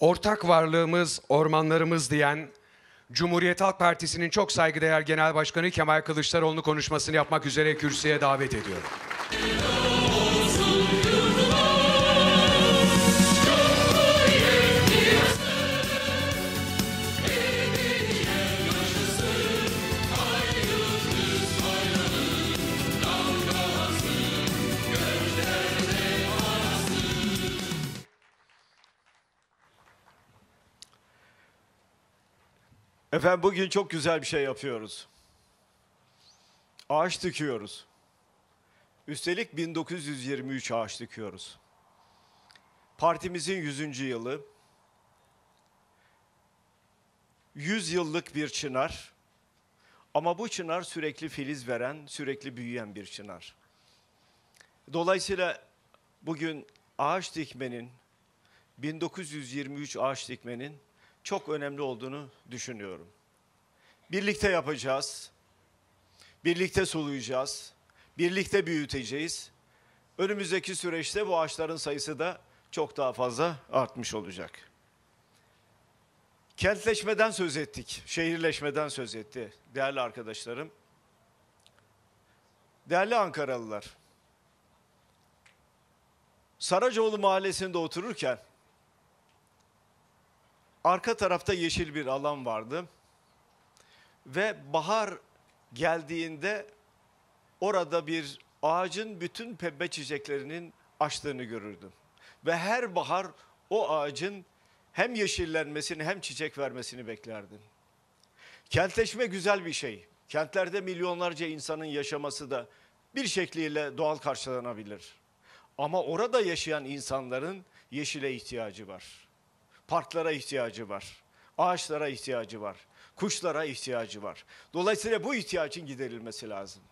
ortak varlığımız ormanlarımız diyen Cumhuriyet Halk Partisi'nin çok saygıdeğer Genel Başkanı Kemal Kılıçdaroğlu'nu konuşmasını yapmak üzere kürsüye davet ediyorum. Efendim bugün çok güzel bir şey yapıyoruz. Ağaç dikiyoruz. Üstelik 1923 ağaç dikiyoruz. Partimizin 100. yılı. 100 yıllık bir çınar. Ama bu çınar sürekli filiz veren, sürekli büyüyen bir çınar. Dolayısıyla bugün ağaç dikmenin 1923 ağaç dikmenin çok önemli olduğunu düşünüyorum. Birlikte yapacağız, birlikte soluyacağız, birlikte büyüteceğiz. Önümüzdeki süreçte bu ağaçların sayısı da çok daha fazla artmış olacak. Kentleşmeden söz ettik, şehirleşmeden söz etti değerli arkadaşlarım. Değerli Ankaralılar, Saracoğlu mahallesinde otururken Arka tarafta yeşil bir alan vardı. Ve bahar geldiğinde orada bir ağacın bütün pembe çiçeklerinin açtığını görürdüm. Ve her bahar o ağacın hem yeşillenmesini hem çiçek vermesini beklerdim. Kentleşme güzel bir şey. Kentlerde milyonlarca insanın yaşaması da bir şekliyle doğal karşılanabilir. Ama orada yaşayan insanların yeşile ihtiyacı var parklara ihtiyacı var. Ağaçlara ihtiyacı var. Kuşlara ihtiyacı var. Dolayısıyla bu ihtiyacın giderilmesi lazım.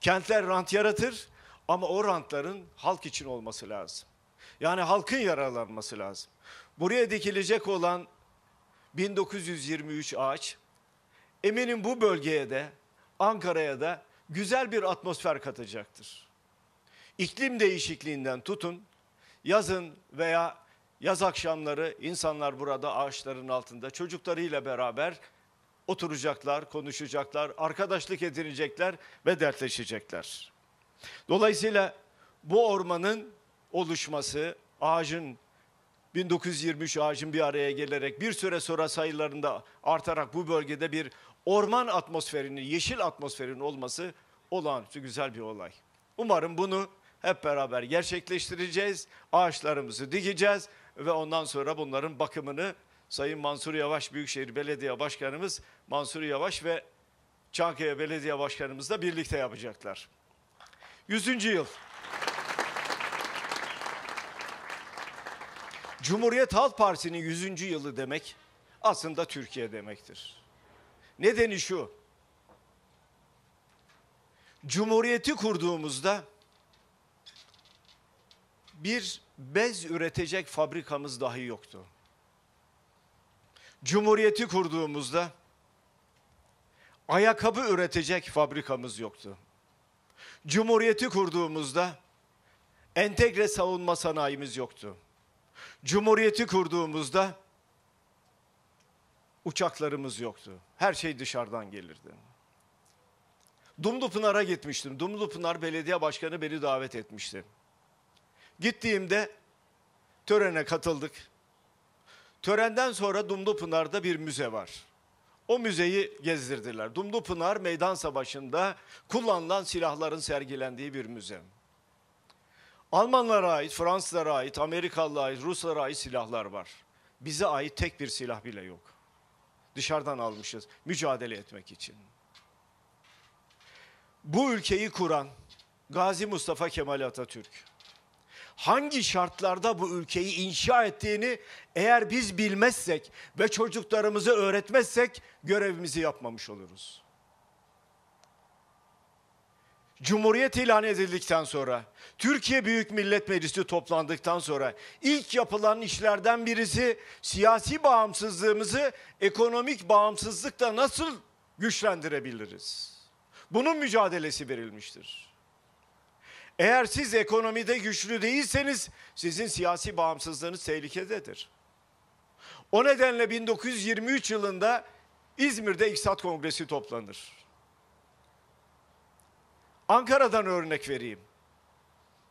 Kentler rant yaratır ama o rantların halk için olması lazım. Yani halkın yararlanması lazım. Buraya dikilecek olan 1923 ağaç eminim bu bölgeye de Ankara'ya da güzel bir atmosfer katacaktır. İklim değişikliğinden tutun yazın veya Yaz akşamları insanlar burada ağaçların altında çocuklarıyla beraber oturacaklar, konuşacaklar, arkadaşlık edinecekler ve dertleşecekler. Dolayısıyla bu ormanın oluşması, ağacın 1923 ağacın bir araya gelerek bir süre sonra sayılarında artarak bu bölgede bir orman atmosferinin, yeşil atmosferinin olması olağanüstü güzel bir olay. Umarım bunu hep beraber gerçekleştireceğiz. Ağaçlarımızı dikeceğiz ve ondan sonra bunların bakımını Sayın Mansur Yavaş Büyükşehir Belediye Başkanımız Mansur Yavaş ve Çankaya Belediye Başkanımızla birlikte yapacaklar. 100. yıl. Cumhuriyet Halk Partisi'nin 100. yılı demek aslında Türkiye demektir. Nedeni şu. Cumhuriyeti kurduğumuzda bir bez üretecek fabrikamız dahi yoktu. Cumhuriyeti kurduğumuzda ayakkabı üretecek fabrikamız yoktu. Cumhuriyeti kurduğumuzda entegre savunma sanayimiz yoktu. Cumhuriyeti kurduğumuzda uçaklarımız yoktu. Her şey dışarıdan gelirdi. Dumlupınar'a gitmiştim. Dumlupınar Belediye Başkanı beni davet etmişti. Gittiğimde törene katıldık. Törenden sonra Dumlupınar'da bir müze var. O müzeyi gezdirdiler. Dumlupınar Meydan Savaşı'nda kullanılan silahların sergilendiği bir müze. Almanlara ait, Fransızlara ait, Amerikalılara ait, Ruslara ait silahlar var. Bize ait tek bir silah bile yok. Dışarıdan almışız mücadele etmek için. Bu ülkeyi kuran Gazi Mustafa Kemal Atatürk hangi şartlarda bu ülkeyi inşa ettiğini eğer biz bilmezsek ve çocuklarımızı öğretmezsek görevimizi yapmamış oluruz. Cumhuriyet ilan edildikten sonra, Türkiye Büyük Millet Meclisi toplandıktan sonra ilk yapılan işlerden birisi siyasi bağımsızlığımızı ekonomik bağımsızlıkla nasıl güçlendirebiliriz? Bunun mücadelesi verilmiştir. Eğer siz ekonomide güçlü değilseniz sizin siyasi bağımsızlığınız tehlikededir. O nedenle 1923 yılında İzmir'de İksat Kongresi toplanır. Ankara'dan örnek vereyim.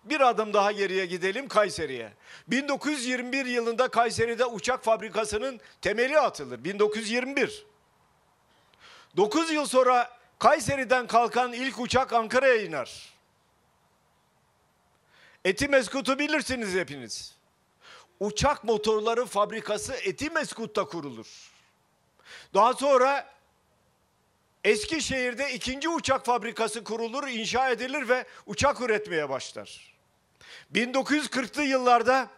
Bir adım daha geriye gidelim Kayseri'ye. 1921 yılında Kayseri'de uçak fabrikasının temeli atılır. 1921. 9 yıl sonra Kayseri'den kalkan ilk uçak Ankara'ya iner. Etimeskut'u bilirsiniz hepiniz. Uçak motorları fabrikası Etimeskut'ta kurulur. Daha sonra Eskişehir'de ikinci uçak fabrikası kurulur, inşa edilir ve uçak üretmeye başlar. 1940'lı yıllarda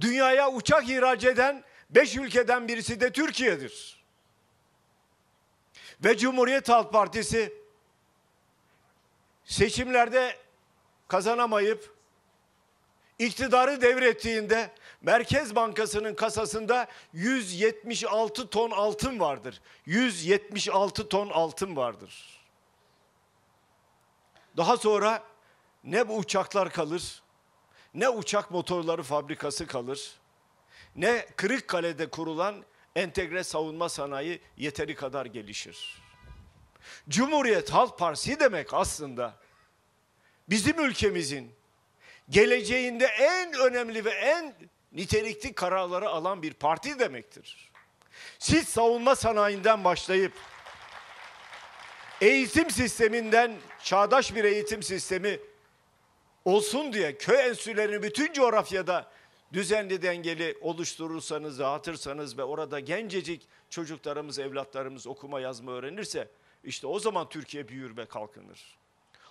dünyaya uçak ihraç eden beş ülkeden birisi de Türkiye'dir. Ve Cumhuriyet Halk Partisi seçimlerde kazanamayıp iktidarı devrettiğinde Merkez Bankası'nın kasasında 176 ton altın vardır. 176 ton altın vardır. Daha sonra ne bu uçaklar kalır, ne uçak motorları fabrikası kalır, ne Kırıkkale'de kurulan entegre savunma sanayi yeteri kadar gelişir. Cumhuriyet Halk Partisi demek aslında bizim ülkemizin geleceğinde en önemli ve en nitelikli kararları alan bir parti demektir. Siz savunma sanayinden başlayıp eğitim sisteminden çağdaş bir eğitim sistemi olsun diye köy enstitülerini bütün coğrafyada düzenli dengeli oluşturursanız, dağıtırsanız ve orada gencecik çocuklarımız, evlatlarımız okuma yazma öğrenirse işte o zaman Türkiye büyür ve kalkınır.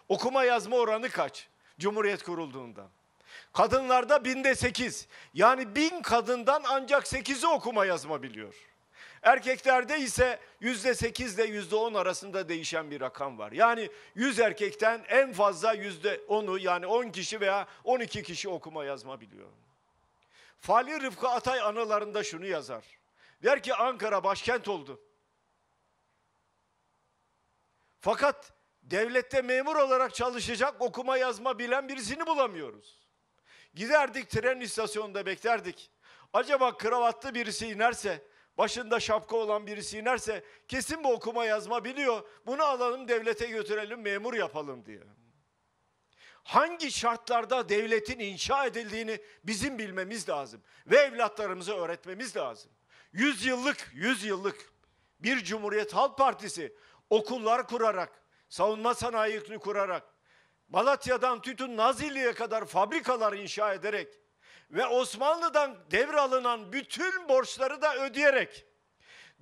Okuma yazma oranı kaç? Cumhuriyet kurulduğunda. Kadınlarda binde sekiz. Yani bin kadından ancak sekizi okuma yazma biliyor. Erkeklerde ise yüzde sekiz ile yüzde on arasında değişen bir rakam var. Yani yüz erkekten en fazla yüzde onu yani on kişi veya on iki kişi okuma yazma biliyor. Fali Rıfkı Atay anılarında şunu yazar. Der ki Ankara başkent oldu. Fakat devlette memur olarak çalışacak okuma yazma bilen birisini bulamıyoruz. Giderdik tren istasyonunda beklerdik. Acaba kravatlı birisi inerse, başında şapka olan birisi inerse kesin bu okuma yazma biliyor. Bunu alalım devlete götürelim memur yapalım diye. Hangi şartlarda devletin inşa edildiğini bizim bilmemiz lazım ve evlatlarımıza öğretmemiz lazım. Yüz yıllık, yüz yıllık bir Cumhuriyet Halk Partisi okullar kurarak, savunma sanayi kurarak, Malatya'dan tütün Nazilli'ye kadar fabrikalar inşa ederek ve Osmanlı'dan devralınan bütün borçları da ödeyerek,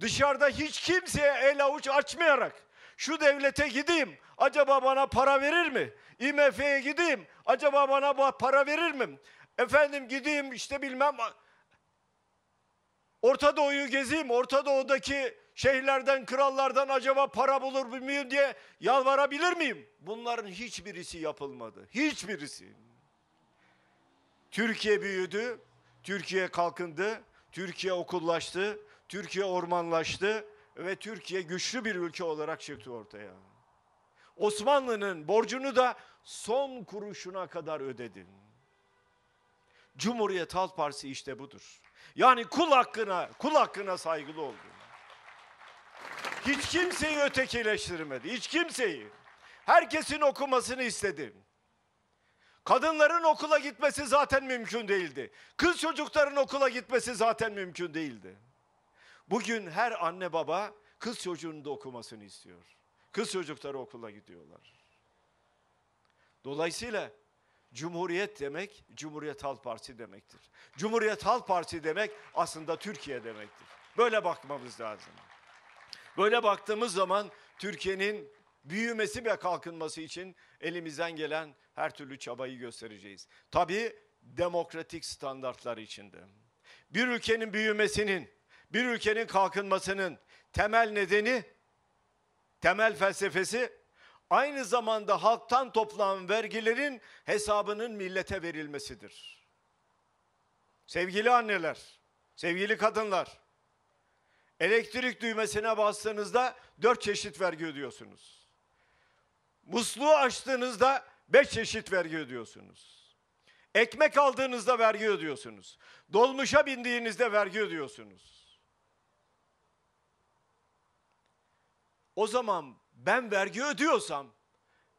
dışarıda hiç kimseye el avuç açmayarak, şu devlete gideyim, acaba bana para verir mi? IMF'ye gideyim, acaba bana para verir mi? Efendim gideyim işte bilmem Orta Doğu'yu gezeyim, Orta Doğu'daki şehirlerden, krallardan acaba para bulur muyum diye yalvarabilir miyim? Bunların hiçbirisi yapılmadı. Hiçbirisi. Türkiye büyüdü, Türkiye kalkındı, Türkiye okullaştı, Türkiye ormanlaştı ve Türkiye güçlü bir ülke olarak çıktı ortaya. Osmanlı'nın borcunu da son kuruşuna kadar ödedin. Cumhuriyet Halk Partisi işte budur. Yani kul hakkına, kul hakkına saygılı oldu. Hiç kimseyi ötekileştirmedi. Hiç kimseyi. Herkesin okumasını istedi. Kadınların okula gitmesi zaten mümkün değildi. Kız çocukların okula gitmesi zaten mümkün değildi. Bugün her anne baba kız çocuğunun da okumasını istiyor. Kız çocukları okula gidiyorlar. Dolayısıyla Cumhuriyet demek Cumhuriyet Halk Partisi demektir. Cumhuriyet Halk Partisi demek aslında Türkiye demektir. Böyle bakmamız lazım. Böyle baktığımız zaman Türkiye'nin büyümesi ve kalkınması için elimizden gelen her türlü çabayı göstereceğiz. Tabii demokratik standartlar içinde. Bir ülkenin büyümesinin, bir ülkenin kalkınmasının temel nedeni, temel felsefesi aynı zamanda halktan toplanan vergilerin hesabının millete verilmesidir. Sevgili anneler, sevgili kadınlar, Elektrik düğmesine bastığınızda dört çeşit vergi ödüyorsunuz. Musluğu açtığınızda beş çeşit vergi ödüyorsunuz. Ekmek aldığınızda vergi ödüyorsunuz. Dolmuşa bindiğinizde vergi ödüyorsunuz. O zaman ben vergi ödüyorsam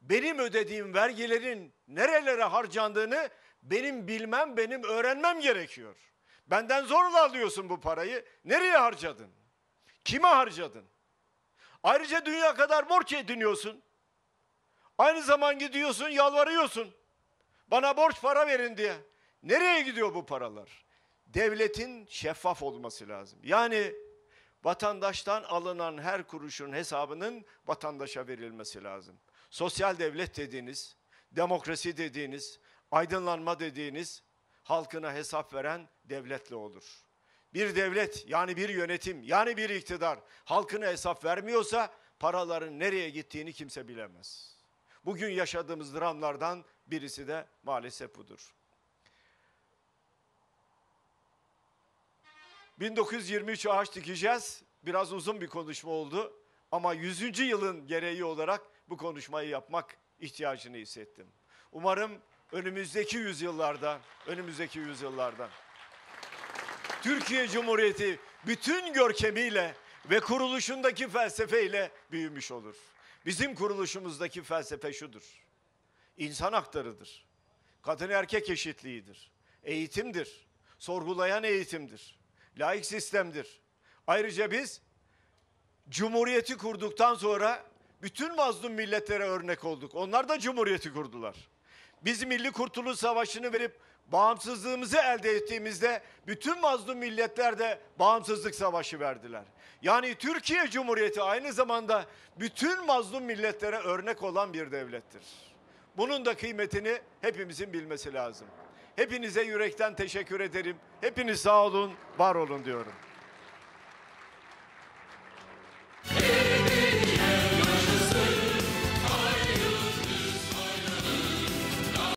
benim ödediğim vergilerin nerelere harcandığını benim bilmem, benim öğrenmem gerekiyor. Benden zorla alıyorsun bu parayı. Nereye harcadın? Kime harcadın? Ayrıca dünya kadar borç ediniyorsun. Aynı zaman gidiyorsun, yalvarıyorsun. Bana borç para verin diye. Nereye gidiyor bu paralar? Devletin şeffaf olması lazım. Yani vatandaştan alınan her kuruşun hesabının vatandaşa verilmesi lazım. Sosyal devlet dediğiniz, demokrasi dediğiniz, aydınlanma dediğiniz halkına hesap veren devletle olur bir devlet yani bir yönetim yani bir iktidar halkına hesap vermiyorsa paraların nereye gittiğini kimse bilemez. Bugün yaşadığımız dramlardan birisi de maalesef budur. 1923 ağaç dikeceğiz. Biraz uzun bir konuşma oldu ama 100. yılın gereği olarak bu konuşmayı yapmak ihtiyacını hissettim. Umarım önümüzdeki yüzyıllarda, önümüzdeki yüzyıllarda Türkiye Cumhuriyeti bütün görkemiyle ve kuruluşundaki felsefeyle büyümüş olur. Bizim kuruluşumuzdaki felsefe şudur. İnsan haklarıdır. Kadın erkek eşitliğidir. Eğitimdir. Sorgulayan eğitimdir. Laik sistemdir. Ayrıca biz Cumhuriyeti kurduktan sonra bütün mazlum milletlere örnek olduk. Onlar da Cumhuriyeti kurdular. Biz Milli Kurtuluş Savaşı'nı verip bağımsızlığımızı elde ettiğimizde bütün mazlum milletler de bağımsızlık savaşı verdiler. Yani Türkiye Cumhuriyeti aynı zamanda bütün mazlum milletlere örnek olan bir devlettir. Bunun da kıymetini hepimizin bilmesi lazım. Hepinize yürekten teşekkür ederim. Hepiniz sağ olun, var olun diyorum.